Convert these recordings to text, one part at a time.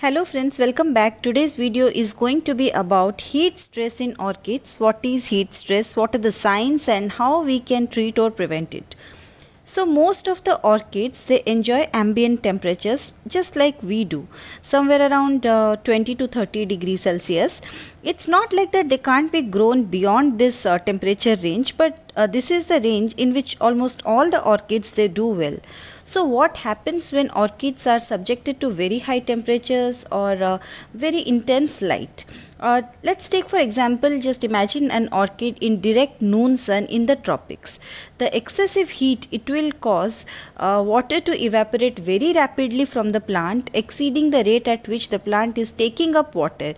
Hello friends, welcome back. Today's video is going to be about heat stress in orchids. What is heat stress? What are the signs and how we can treat or prevent it? So most of the orchids they enjoy ambient temperatures just like we do somewhere around uh, 20 to 30 degrees Celsius. It's not like that they can't be grown beyond this uh, temperature range but uh, this is the range in which almost all the orchids they do well so what happens when orchids are subjected to very high temperatures or uh, very intense light uh, let's take for example just imagine an orchid in direct noon sun in the tropics the excessive heat it will cause uh, water to evaporate very rapidly from the plant exceeding the rate at which the plant is taking up water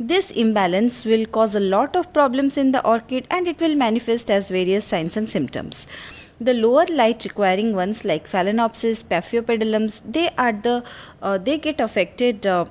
this imbalance will cause a lot of problems in the orchid and it will manifest as various signs and symptoms. The lower light requiring ones like phalaenopsis, paphiopedilums, they are the uh, they get affected uh,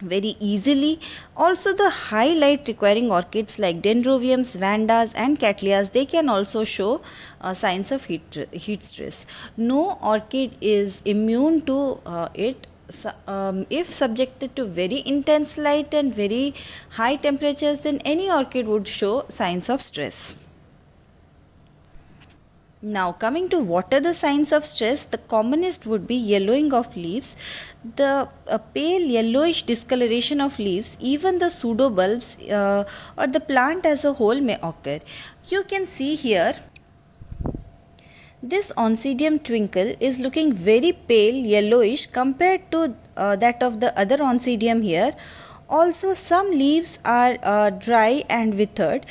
very easily. Also the high light requiring orchids like dendroviums, vandas and cattleyas they can also show uh, signs of heat, heat stress. No orchid is immune to uh, it um, if subjected to very intense light and very high temperatures then any orchid would show signs of stress. Now coming to what are the signs of stress, the commonest would be yellowing of leaves, the uh, pale yellowish discoloration of leaves, even the pseudo uh, or the plant as a whole may occur. You can see here this Oncidium twinkle is looking very pale yellowish compared to uh, that of the other Oncidium here. Also some leaves are uh, dry and withered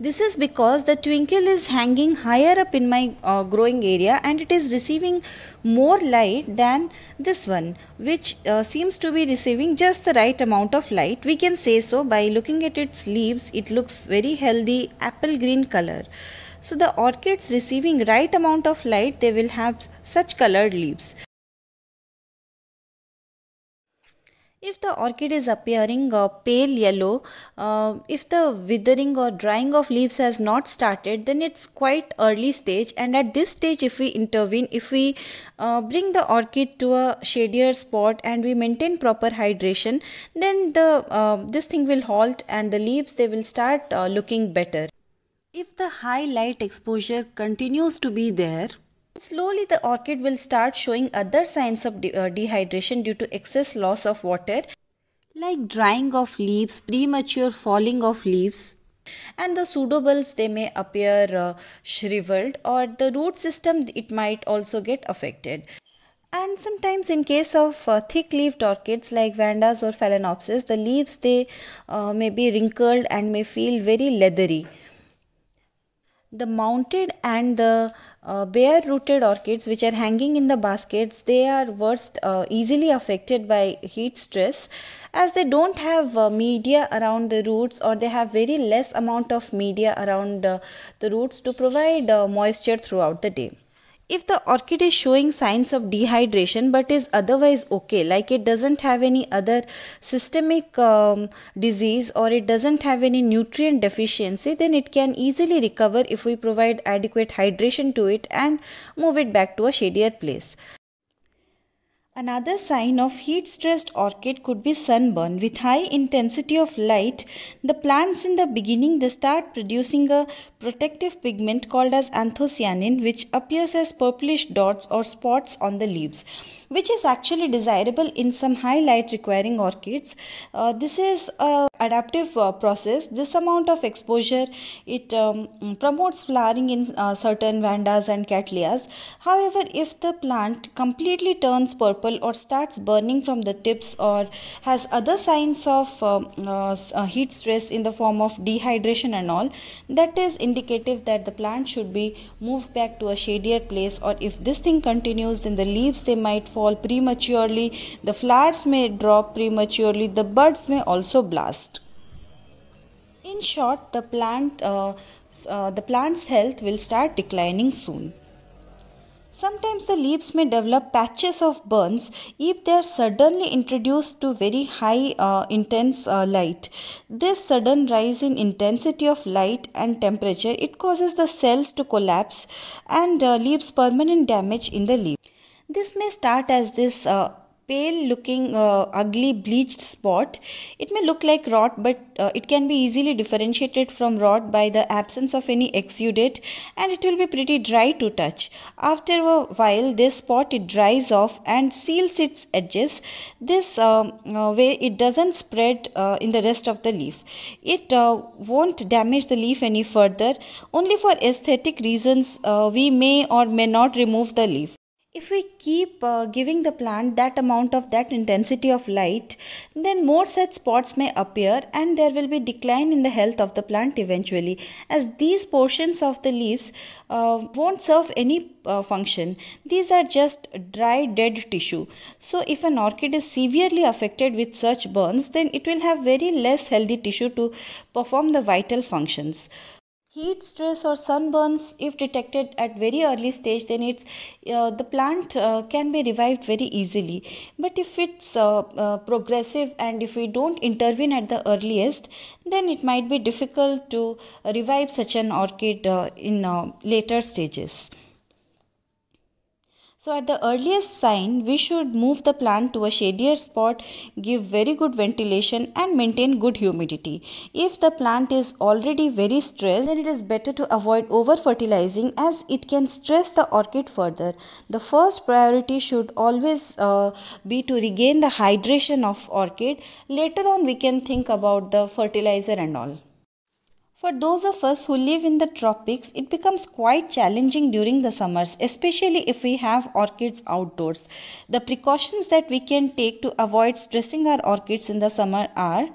this is because the twinkle is hanging higher up in my uh, growing area and it is receiving more light than this one which uh, seems to be receiving just the right amount of light. We can say so by looking at its leaves it looks very healthy apple green color. So the orchids receiving right amount of light they will have such colored leaves. If the orchid is appearing uh, pale yellow, uh, if the withering or drying of leaves has not started, then it's quite early stage. And at this stage, if we intervene, if we uh, bring the orchid to a shadier spot and we maintain proper hydration, then the uh, this thing will halt and the leaves they will start uh, looking better. If the high light exposure continues to be there, Slowly the orchid will start showing other signs of de uh, dehydration due to excess loss of water like drying of leaves, premature falling of leaves and the pseudobulbs they may appear uh, shriveled or the root system it might also get affected. And sometimes in case of uh, thick leaved orchids like Vandas or Phalaenopsis, the leaves they uh, may be wrinkled and may feel very leathery. The mounted and the uh, bare rooted orchids which are hanging in the baskets they are worst uh, easily affected by heat stress as they don't have uh, media around the roots or they have very less amount of media around uh, the roots to provide uh, moisture throughout the day if the orchid is showing signs of dehydration but is otherwise okay like it doesn't have any other systemic um, disease or it doesn't have any nutrient deficiency then it can easily recover if we provide adequate hydration to it and move it back to a shadier place Another sign of heat stressed orchid could be sunburn. With high intensity of light, the plants in the beginning they start producing a protective pigment called as anthocyanin which appears as purplish dots or spots on the leaves which is actually desirable in some high light requiring orchids. Uh, this is a adaptive uh, process. This amount of exposure it um, promotes flowering in uh, certain vandas and cattleyas. However, if the plant completely turns purple or starts burning from the tips or has other signs of um, uh, uh, heat stress in the form of dehydration and all, that is indicative that the plant should be moved back to a shadier place or if this thing continues then the leaves they might fall prematurely the flowers may drop prematurely the buds may also blast in short the plant uh, uh, the plant's health will start declining soon Sometimes the leaves may develop patches of burns if they are suddenly introduced to very high uh, intense uh, light. This sudden rise in intensity of light and temperature it causes the cells to collapse and uh, leaves permanent damage in the leaf. This may start as this uh, pale looking uh, ugly bleached spot it may look like rot but uh, it can be easily differentiated from rot by the absence of any exudate and it will be pretty dry to touch after a while this spot it dries off and seals its edges this um, uh, way it doesn't spread uh, in the rest of the leaf it uh, won't damage the leaf any further only for aesthetic reasons we may or may not remove the leaf if we keep uh, giving the plant that amount of that intensity of light then more such spots may appear and there will be decline in the health of the plant eventually as these portions of the leaves uh, won't serve any uh, function these are just dry dead tissue so if an orchid is severely affected with such burns then it will have very less healthy tissue to perform the vital functions Heat stress or sunburns, if detected at very early stage, then it's uh, the plant uh, can be revived very easily. But if it's uh, uh progressive and if we don't intervene at the earliest, then it might be difficult to revive such an orchid uh, in uh, later stages. So at the earliest sign, we should move the plant to a shadier spot, give very good ventilation and maintain good humidity. If the plant is already very stressed, then it is better to avoid over-fertilizing as it can stress the orchid further. The first priority should always uh, be to regain the hydration of orchid. Later on, we can think about the fertilizer and all. For those of us who live in the tropics, it becomes quite challenging during the summers, especially if we have orchids outdoors. The precautions that we can take to avoid stressing our orchids in the summer are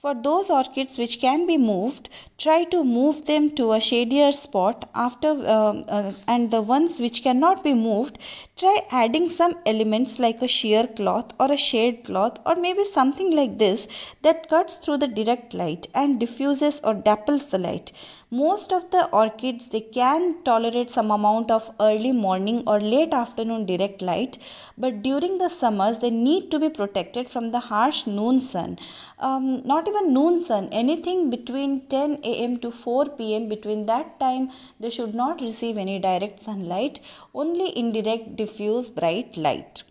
for those orchids which can be moved, try to move them to a shadier spot after uh, uh, and the ones which cannot be moved, try adding some elements like a sheer cloth or a shade cloth or maybe something like this that cuts through the direct light and diffuses or dapples the light most of the orchids they can tolerate some amount of early morning or late afternoon direct light but during the summers they need to be protected from the harsh noon sun um, not even noon sun anything between 10 a.m to 4 p.m between that time they should not receive any direct sunlight only indirect diffuse bright light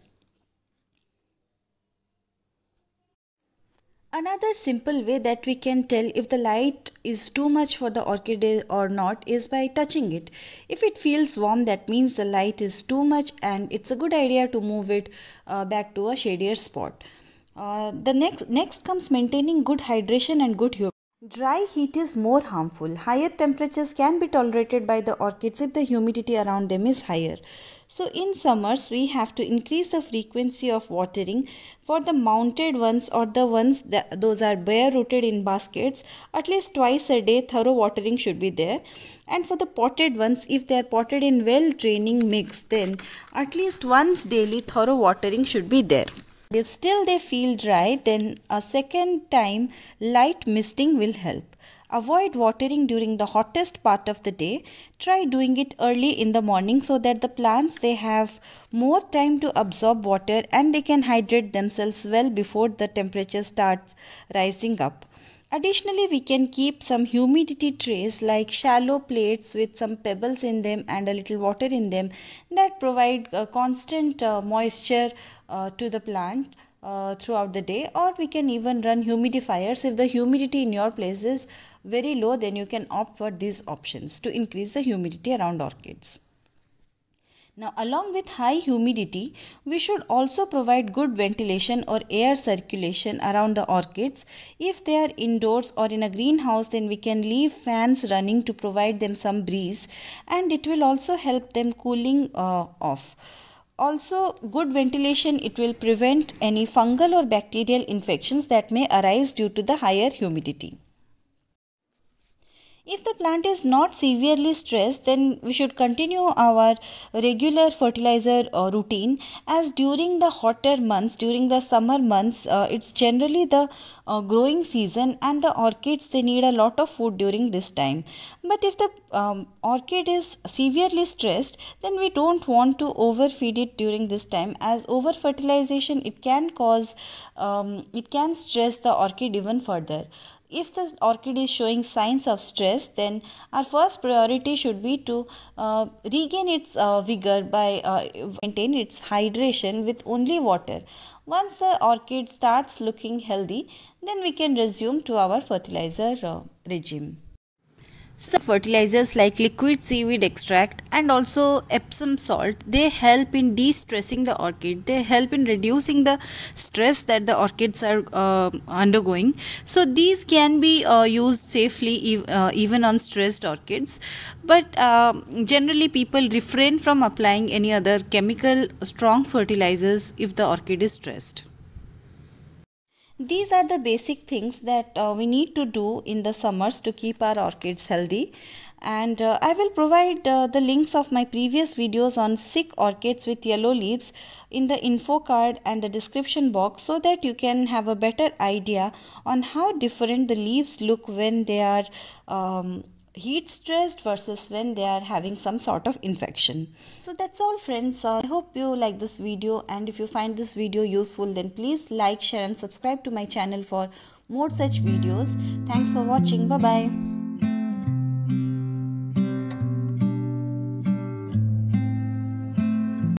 Another simple way that we can tell if the light is too much for the orchid or not is by touching it. If it feels warm that means the light is too much and it's a good idea to move it uh, back to a shadier spot. Uh, the next next comes maintaining good hydration and good humidity. Dry heat is more harmful. Higher temperatures can be tolerated by the orchids if the humidity around them is higher. So in summers we have to increase the frequency of watering for the mounted ones or the ones that those are bare rooted in baskets at least twice a day thorough watering should be there and for the potted ones if they are potted in well draining mix then at least once daily thorough watering should be there. If still they feel dry, then a second time light misting will help. Avoid watering during the hottest part of the day. Try doing it early in the morning so that the plants they have more time to absorb water and they can hydrate themselves well before the temperature starts rising up. Additionally, we can keep some humidity trays like shallow plates with some pebbles in them and a little water in them that provide constant uh, moisture uh, to the plant uh, throughout the day or we can even run humidifiers if the humidity in your place is very low then you can opt for these options to increase the humidity around orchids. Now along with high humidity, we should also provide good ventilation or air circulation around the orchids. If they are indoors or in a greenhouse, then we can leave fans running to provide them some breeze and it will also help them cooling uh, off. Also, good ventilation, it will prevent any fungal or bacterial infections that may arise due to the higher humidity. If the plant is not severely stressed, then we should continue our regular fertilizer uh, routine as during the hotter months, during the summer months, uh, it's generally the uh, growing season and the orchids they need a lot of food during this time. But if the um, orchid is severely stressed, then we don't want to overfeed it during this time as over fertilization it can cause um, it can stress the orchid even further if the orchid is showing signs of stress then our first priority should be to uh, regain its uh, vigor by uh, maintain its hydration with only water once the orchid starts looking healthy then we can resume to our fertilizer uh, regime some fertilizers like liquid seaweed extract and also Epsom salt, they help in de-stressing the orchid. They help in reducing the stress that the orchids are uh, undergoing. So these can be uh, used safely uh, even on stressed orchids. But uh, generally people refrain from applying any other chemical strong fertilizers if the orchid is stressed these are the basic things that uh, we need to do in the summers to keep our orchids healthy and uh, I will provide uh, the links of my previous videos on sick orchids with yellow leaves in the info card and the description box so that you can have a better idea on how different the leaves look when they are um, heat stressed versus when they are having some sort of infection so that's all friends uh, i hope you like this video and if you find this video useful then please like share and subscribe to my channel for more such videos thanks for watching bye bye